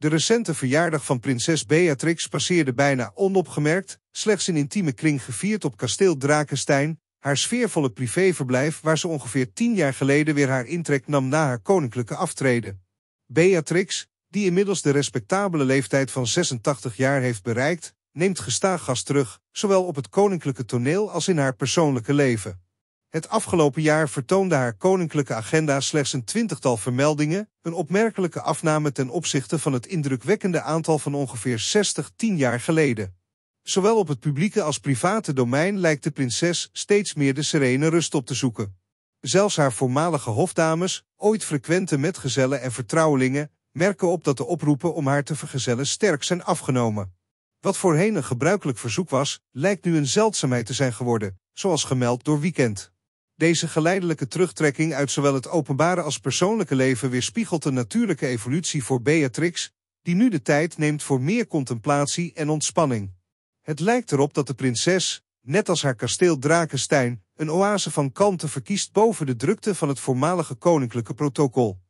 De recente verjaardag van prinses Beatrix passeerde bijna onopgemerkt, slechts in intieme kring gevierd op kasteel Drakenstein, haar sfeervolle privéverblijf waar ze ongeveer tien jaar geleden weer haar intrek nam na haar koninklijke aftreden. Beatrix, die inmiddels de respectabele leeftijd van 86 jaar heeft bereikt, neemt gestaag gas terug, zowel op het koninklijke toneel als in haar persoonlijke leven. Het afgelopen jaar vertoonde haar koninklijke agenda slechts een twintigtal vermeldingen, een opmerkelijke afname ten opzichte van het indrukwekkende aantal van ongeveer 60 tien jaar geleden. Zowel op het publieke als private domein lijkt de prinses steeds meer de serene rust op te zoeken. Zelfs haar voormalige hofdames, ooit frequente metgezellen en vertrouwelingen, merken op dat de oproepen om haar te vergezellen sterk zijn afgenomen. Wat voorheen een gebruikelijk verzoek was, lijkt nu een zeldzaamheid te zijn geworden, zoals gemeld door Weekend. Deze geleidelijke terugtrekking uit zowel het openbare als persoonlijke leven weerspiegelt de natuurlijke evolutie voor Beatrix, die nu de tijd neemt voor meer contemplatie en ontspanning. Het lijkt erop dat de prinses, net als haar kasteel Drakenstein, een oase van kalmte verkiest boven de drukte van het voormalige koninklijke protocol.